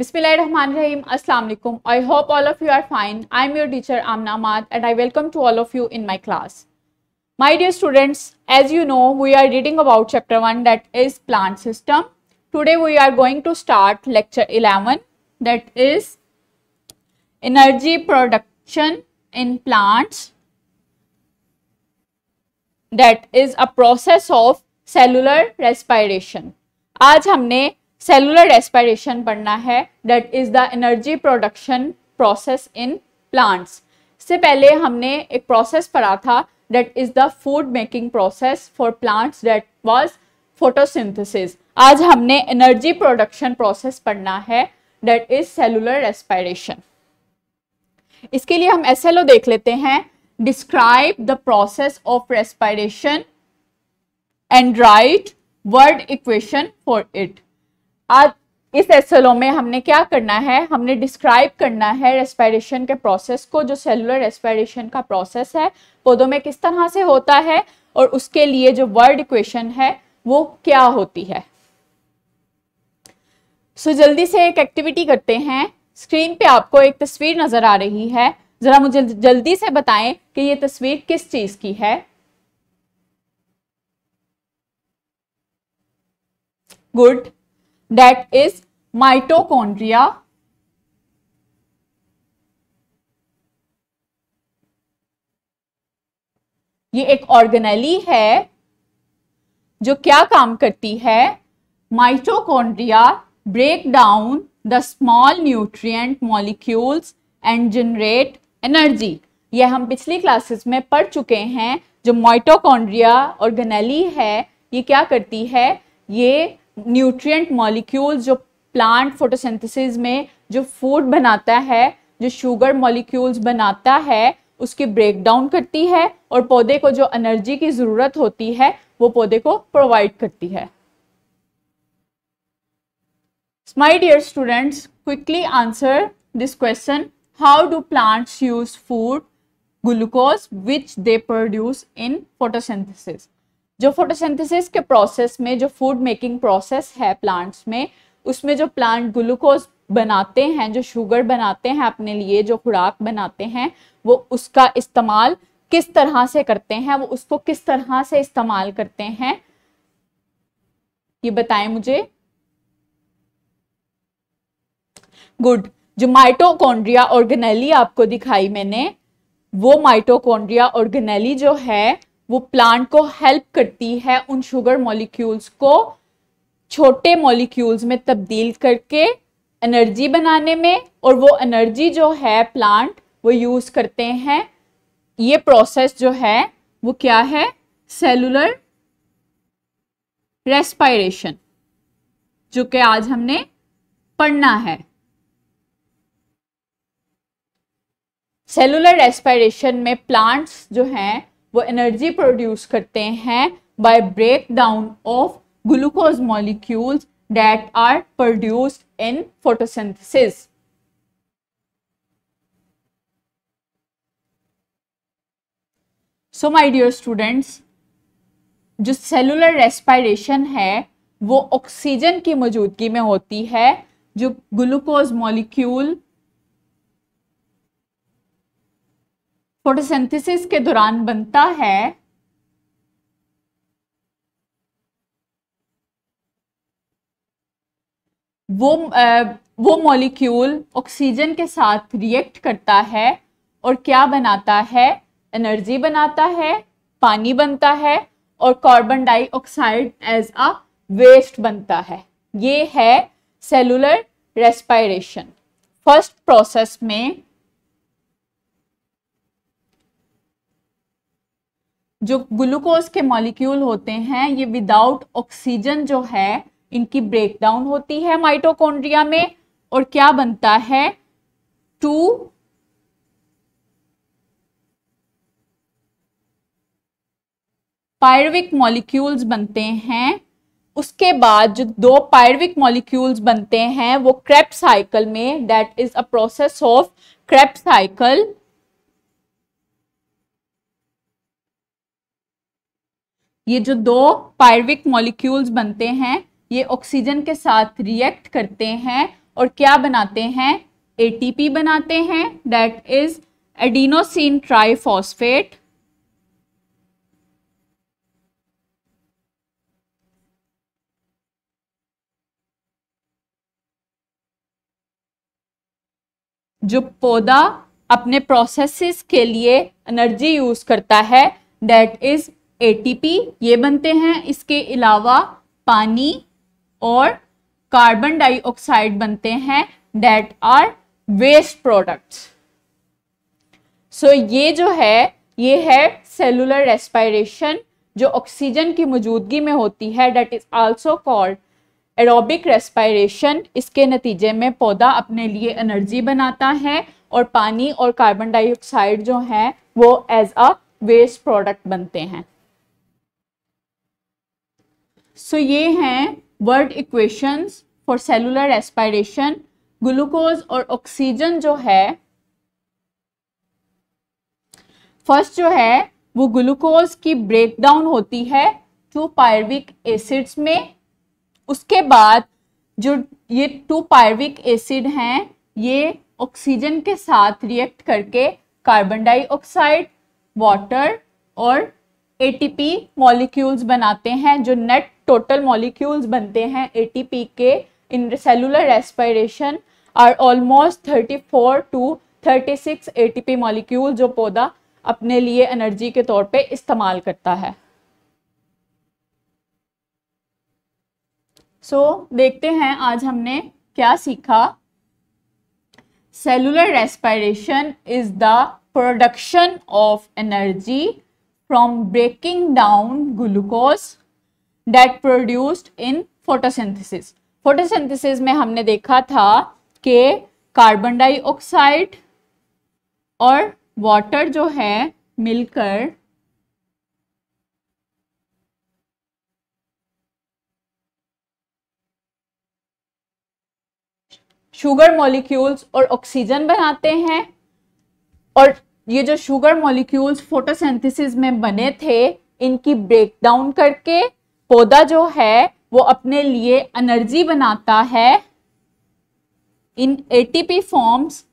Bismillahirrahmanirrahim. Assalamu alaikum. I hope all of you are fine. I'm your teacher Amna Ahmad and I welcome to all of you in my class. My dear students, as you know, we are reading about chapter 1 that is plant system. Today we are going to start lecture 11 that is energy production in plants that is a process of cellular respiration. आज हमने cellular respiration पढ़ना है that is the energy production process in plants से पहले हमने एक process पढ़ा था that is the food making process for plants that was photosynthesis आज हमने एनर्जी प्रोडक्शन प्रोसेस पढ़ना है डेट इज सेलुलर रेस्पायरेशन इसके लिए हम एस देख लेते हैं describe the process of respiration and write word equation for it आज इस एसएलओ में हमने क्या करना है हमने डिस्क्राइब करना है रेस्पिरेशन के प्रोसेस को जो सेलुलर रेस्पिरेशन का प्रोसेस है पौधों में किस तरह से होता है और उसके लिए जो वर्ड इक्वेशन है वो क्या होती है सो जल्दी से एक एक्टिविटी करते हैं स्क्रीन पे आपको एक तस्वीर नजर आ रही है जरा मुझे जल्दी से बताएं कि ये तस्वीर किस चीज की है गुड that is mitochondria ये एक ऑर्गेनली है जो क्या काम करती है mitochondria break down the small nutrient molecules and generate energy यह हम पिछली क्लासेस में पढ़ चुके हैं जो माइटोकॉन्ड्रिया ऑर्गेनली है ये क्या करती है ये न्यूट्रिएंट मॉलिक्यूल्स जो प्लांट फोटोसिंथेसिस में जो फूड बनाता है जो शुगर मॉलिक्यूल्स बनाता है उसकी ब्रेक डाउन करती है और पौधे को जो एनर्जी की जरूरत होती है वो पौधे को प्रोवाइड करती है my dear students quickly answer this question how do plants use food glucose which they produce in photosynthesis जो फोटोसिंथेसिस के प्रोसेस में जो फूड मेकिंग प्रोसेस है प्लांट्स में उसमें जो प्लांट ग्लूकोज बनाते हैं जो शुगर बनाते हैं अपने लिए जो खुराक बनाते हैं वो उसका इस्तेमाल किस तरह से करते हैं वो उसको किस तरह से इस्तेमाल करते हैं ये बताएं मुझे गुड जो माइटोकॉन्ड्रिया ऑर्गेनेली आपको दिखाई मैंने वो माइटोकॉन्ड्रिया ऑर्गेनेली जो है वो प्लांट को हेल्प करती है उन शुगर मॉलिक्यूल्स को छोटे मॉलिक्यूल्स में तब्दील करके एनर्जी बनाने में और वो एनर्जी जो है प्लांट वो यूज़ करते हैं ये प्रोसेस जो है वो क्या है सेलुलर रेस्पायरेशन जो कि आज हमने पढ़ना है सेलुलर रेस्पायरेशन में प्लांट्स जो हैं वो एनर्जी प्रोड्यूस करते हैं by break down of glucose molecules that are produced in photosynthesis so my dear students जो सेलुलर रेस्पायरेशन है वो ऑक्सीजन की मौजूदगी में होती है जो ग्लूकोज मॉलिक्यूल फोटोसिंथेसिस के दौरान बनता है वो आ, वो मॉलिक्यूल ऑक्सीजन के साथ रिएक्ट करता है और क्या बनाता है एनर्जी बनाता है पानी बनता है और carbon dioxide as a waste बनता है ये है सेलुलर रेस्पायरेशन फर्स्ट प्रोसेस में जो ग्लूकोज के मॉलिक्यूल होते हैं ये विदाउट ऑक्सीजन जो है इनकी ब्रेकडाउन होती है माइटोकॉन्ड्रिया में और क्या बनता है टू पायरविक मॉलिक्यूल्स बनते हैं उसके बाद जो दो पायरविक मॉलिक्यूल्स बनते हैं वो क्रेप साइकिल में that is a process of Krebs cycle ये जो दो पायरविक मॉलिक्यूल्स बनते हैं ये ऑक्सीजन के साथ रिएक्ट करते हैं और क्या बनाते हैं एटीपी बनाते हैं दैट इज एडिनोसिन ट्राइफॉस्फेट जो पौधा अपने प्रोसेसेस के लिए एनर्जी यूज करता है दैट इज एटीपी ये बनते हैं इसके अलावा पानी और कार्बन डाइऑक्साइड बनते हैं that are waste products so ये जो है ये है सेलुलर रेस्पायरेशन जो ऑक्सीजन की मौजूदगी में होती है that is also called aerobic respiration इसके नतीजे में पौधा अपने लिए एनर्जी बनाता है और पानी और कार्बन डाइऑक्साइड जो है वो एज अ वेस्ट प्रोडक्ट बनते हैं सो ये हैं word equations for cellular respiration glucose और ऑक्सीजन जो है फर्स्ट जो है वो ग्लूकोज की ब्रेकडाउन होती है टू पायरविक एसिड्स में उसके बाद जो ये टू पायरविक एसिड हैं ये ऑक्सीजन के साथ रिएक्ट करके कार्बन डाइऑक्साइड वाटर और एटीपी मॉलिक्यूल्स बनाते हैं जो नेट टोटल मॉलिक्यूल्स बनते हैं एटीपी के इन सेलुलर रेस्पिरेशन और ऑलमोस्ट 34 टू 36 एटीपी मॉलिक्यूल जो पौधा अपने लिए एनर्जी के तौर पे इस्तेमाल करता है सो so, देखते हैं आज हमने क्या सीखा cellular respiration is the production of energy from breaking down glucose that produced in photosynthesis photosynthesis में हमने देखा था कि कार्बन डाइऑक्साइड और वाटर जो है मिलकर शुगर मॉलिक्यूल्स और ऑक्सीजन बनाते हैं और ये जो शुगर मॉलिक्यूल्स फोटोसिंथेसिस में बने थे इनकी ब्रेकडाउन करके पौधा जो है वो अपने लिए एनर्जी बनाता है in ATP forms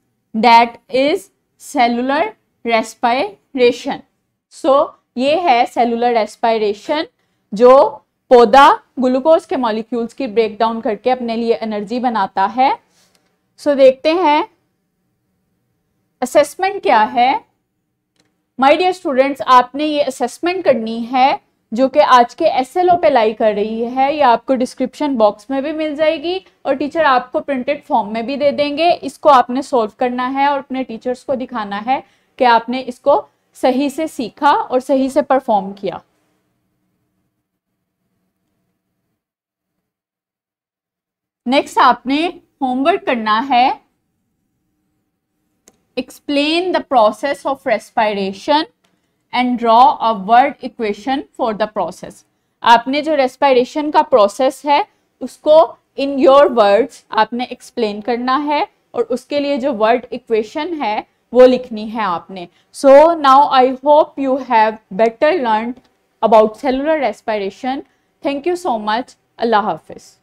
that is cellular respiration so ये है सेलुलर रेस्पायरेशन जो पौधा ग्लूकोज के मॉलिक्यूल्स की ब्रेक डाउन करके अपने लिए एनर्जी बनाता है सो so, देखते हैं असेसमेंट क्या है माय डियर स्टूडेंट्स आपने ये असेसमेंट करनी है जो कि आज के एस एल ओ पे लाई कर रही है ये आपको डिस्क्रिप्शन बॉक्स में भी मिल जाएगी और टीचर आपको प्रिंटेड फॉर्म में भी दे देंगे इसको आपने सॉल्व करना है और अपने टीचर्स को दिखाना है कि आपने इसको सही से सीखा और सही से परफॉर्म किया नेक्स्ट आपने होमवर्क करना है explain the process of respiration and draw a word equation for the process आपने जो रेस्पायरेशन का प्रोसेस है उसको इन योर वर्ड्स आपने एक्सप्लेन करना है और उसके लिए जो वर्ड इक्वेशन है वो लिखनी है आपने so now I hope you have better learn about cellular respiration thank you so much अल्लाह हाफिज़